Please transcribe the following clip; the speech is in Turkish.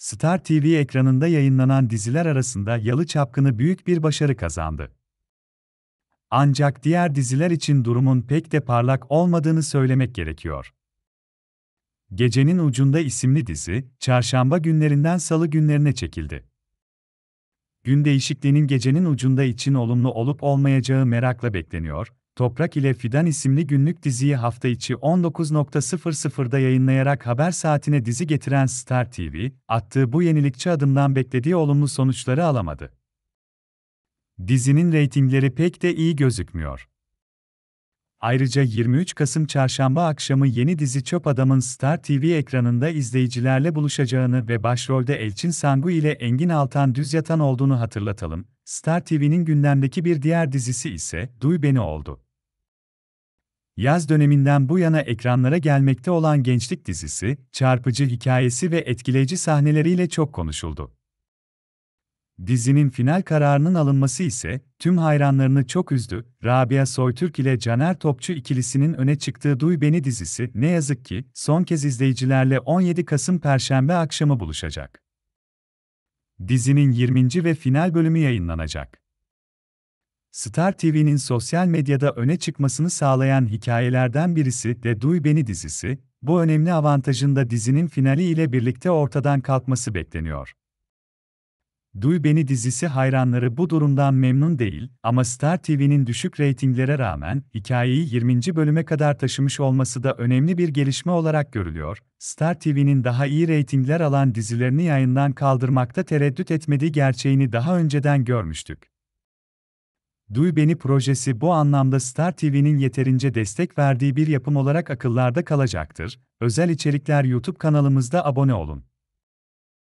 Star TV ekranında yayınlanan diziler arasında Yalı Çapkını büyük bir başarı kazandı. Ancak diğer diziler için durumun pek de parlak olmadığını söylemek gerekiyor. Gecenin Ucunda isimli dizi, çarşamba günlerinden salı günlerine çekildi. Gün değişikliğinin gecenin ucunda için olumlu olup olmayacağı merakla bekleniyor, Toprak ile Fidan isimli günlük diziyi hafta içi 19.00'da yayınlayarak haber saatine dizi getiren Star TV, attığı bu yenilikçi adımdan beklediği olumlu sonuçları alamadı. Dizinin reytingleri pek de iyi gözükmüyor. Ayrıca 23 Kasım çarşamba akşamı yeni dizi Çöp Adam'ın Star TV ekranında izleyicilerle buluşacağını ve başrolde Elçin Sangu ile Engin Altan düz yatan olduğunu hatırlatalım. Star TV'nin gündemdeki bir diğer dizisi ise Duy Beni oldu. Yaz döneminden bu yana ekranlara gelmekte olan gençlik dizisi, çarpıcı hikayesi ve etkileyici sahneleriyle çok konuşuldu. Dizinin final kararının alınması ise tüm hayranlarını çok üzdü. Rabia Soytürk ile Caner Topçu ikilisinin öne çıktığı Duy Beni dizisi ne yazık ki son kez izleyicilerle 17 Kasım Perşembe akşamı buluşacak. Dizinin 20. ve final bölümü yayınlanacak. Star TV'nin sosyal medyada öne çıkmasını sağlayan hikayelerden birisi de Duy Beni dizisi, bu önemli avantajında dizinin finali ile birlikte ortadan kalkması bekleniyor. Duy Beni dizisi hayranları bu durumdan memnun değil ama Star TV'nin düşük reytinglere rağmen hikayeyi 20. bölüme kadar taşımış olması da önemli bir gelişme olarak görülüyor. Star TV'nin daha iyi reytingler alan dizilerini yayından kaldırmakta tereddüt etmediği gerçeğini daha önceden görmüştük. Duy Beni projesi bu anlamda Star TV'nin yeterince destek verdiği bir yapım olarak akıllarda kalacaktır. Özel içerikler YouTube kanalımızda abone olun.